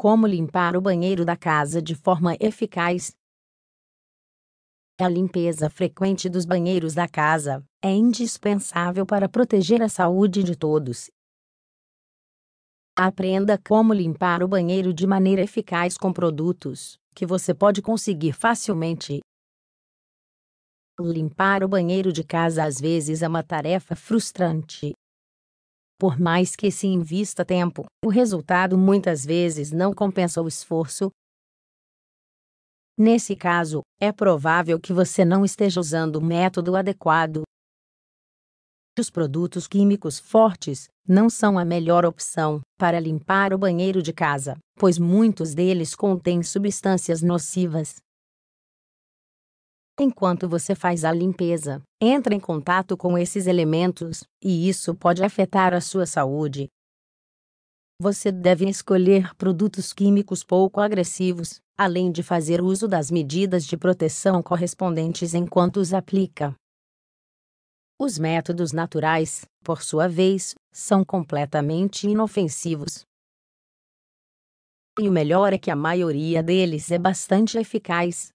Como limpar o banheiro da casa de forma eficaz? A limpeza frequente dos banheiros da casa é indispensável para proteger a saúde de todos. Aprenda como limpar o banheiro de maneira eficaz com produtos que você pode conseguir facilmente. Limpar o banheiro de casa às vezes é uma tarefa frustrante por mais que se invista tempo, o resultado muitas vezes não compensa o esforço. Nesse caso, é provável que você não esteja usando o método adequado. Os produtos químicos fortes não são a melhor opção para limpar o banheiro de casa, pois muitos deles contêm substâncias nocivas enquanto você faz a limpeza, entra em contato com esses elementos, e isso pode afetar a sua saúde. Você deve escolher produtos químicos pouco agressivos, além de fazer uso das medidas de proteção correspondentes enquanto os aplica. Os métodos naturais, por sua vez, são completamente inofensivos. E o melhor é que a maioria deles é bastante eficaz,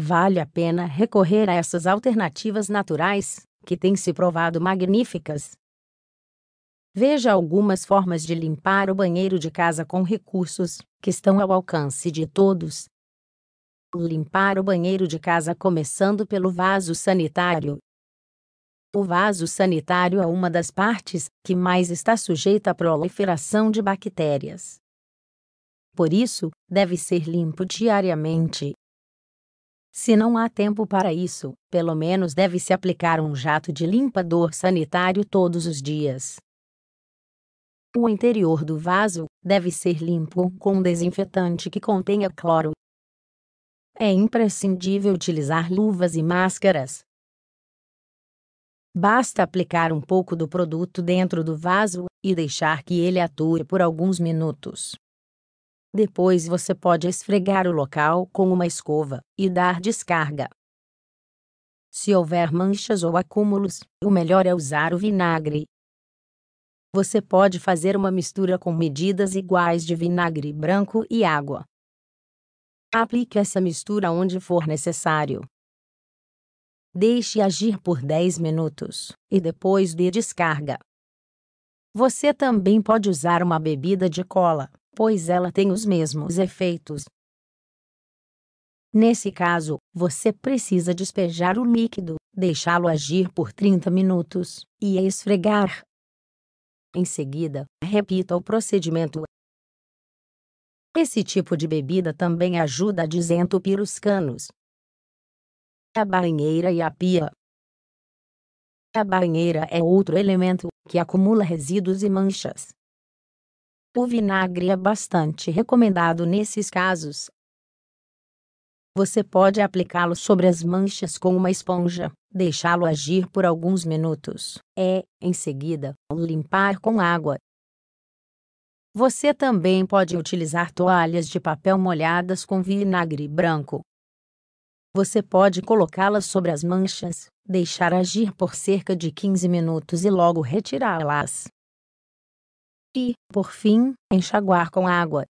Vale a pena recorrer a essas alternativas naturais, que têm se provado magníficas. Veja algumas formas de limpar o banheiro de casa com recursos que estão ao alcance de todos. Limpar o banheiro de casa começando pelo vaso sanitário. O vaso sanitário é uma das partes que mais está sujeita à proliferação de bactérias. Por isso, deve ser limpo diariamente se não há tempo para isso, pelo menos deve-se aplicar um jato de limpador sanitário todos os dias. O interior do vaso deve ser limpo com um desinfetante que contenha cloro. É imprescindível utilizar luvas e máscaras. Basta aplicar um pouco do produto dentro do vaso e deixar que ele atue por alguns minutos. Depois você pode esfregar o local com uma escova e dar descarga. Se houver manchas ou acúmulos, o melhor é usar o vinagre. Você pode fazer uma mistura com medidas iguais de vinagre branco e água. Aplique essa mistura onde for necessário. Deixe agir por 10 minutos e depois dê descarga. Você também pode usar uma bebida de cola pois ela tem os mesmos efeitos. Nesse caso, você precisa despejar o líquido, deixá-lo agir por 30 minutos e esfregar. Em seguida, repita o procedimento. Esse tipo de bebida também ajuda a desentupir os canos, a banheira e a pia. A banheira é outro elemento que acumula resíduos e manchas. O vinagre é bastante recomendado nesses casos. Você pode aplicá-lo sobre as manchas com uma esponja, deixá-lo agir por alguns minutos e, é, em seguida, limpar com água. Você também pode utilizar toalhas de papel molhadas com vinagre branco. Você pode colocá-las sobre as manchas, deixar agir por cerca de 15 minutos e logo retirá-las e, por fim, enxaguar com água.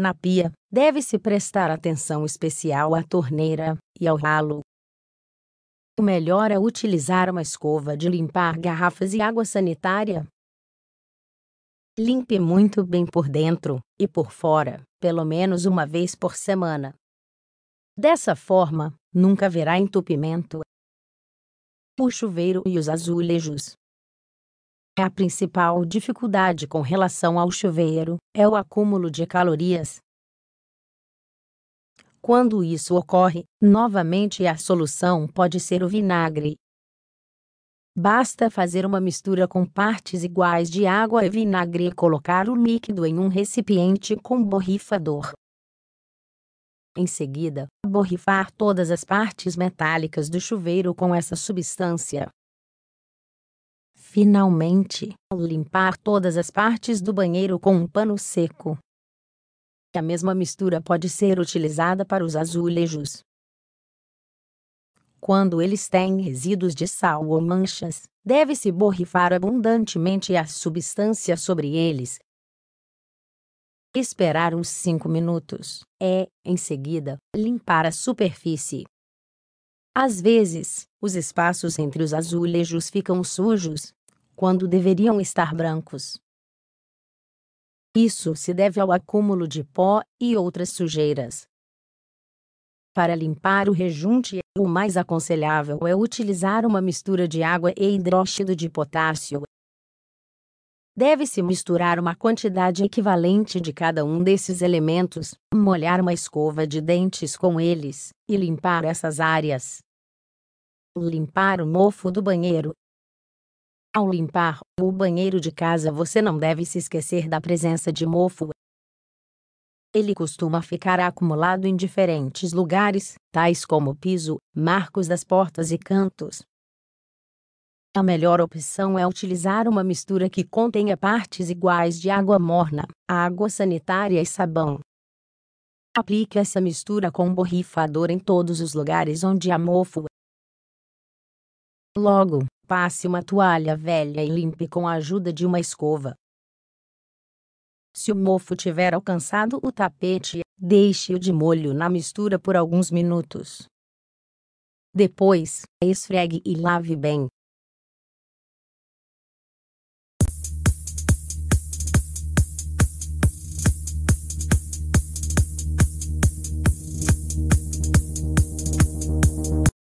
Na pia, deve-se prestar atenção especial à torneira e ao ralo. O melhor é utilizar uma escova de limpar garrafas e água sanitária. Limpe muito bem por dentro e por fora, pelo menos uma vez por semana. Dessa forma, nunca haverá entupimento. O chuveiro e os azulejos é a principal dificuldade com relação ao chuveiro é o acúmulo de calorias. Quando isso ocorre, novamente a solução pode ser o vinagre. Basta fazer uma mistura com partes iguais de água e vinagre e colocar o líquido em um recipiente com borrifador. Em seguida, borrifar todas as partes metálicas do chuveiro com essa substância. Finalmente, limpar todas as partes do banheiro com um pano seco. A mesma mistura pode ser utilizada para os azulejos. Quando eles têm resíduos de sal ou manchas, deve-se borrifar abundantemente a substância sobre eles. Esperar uns 5 minutos é, em seguida, limpar a superfície. Às vezes, os espaços entre os azulejos ficam sujos quando deveriam estar brancos. Isso se deve ao acúmulo de pó e outras sujeiras. Para limpar o rejunte, o mais aconselhável é utilizar uma mistura de água e hidróxido de potássio. Deve-se misturar uma quantidade equivalente de cada um desses elementos, molhar uma escova de dentes com eles e limpar essas áreas. Limpar o mofo do banheiro ao limpar o banheiro de casa, você não deve se esquecer da presença de mofo. Ele costuma ficar acumulado em diferentes lugares, tais como piso, marcos das portas e cantos. A melhor opção é utilizar uma mistura que contenha partes iguais de água morna, água sanitária e sabão. Aplique essa mistura com um borrifador em todos os lugares onde há mofo. Logo, Passe uma toalha velha e limpe com a ajuda de uma escova. Se o mofo tiver alcançado o tapete, deixe-o de molho na mistura por alguns minutos. Depois, esfregue e lave bem,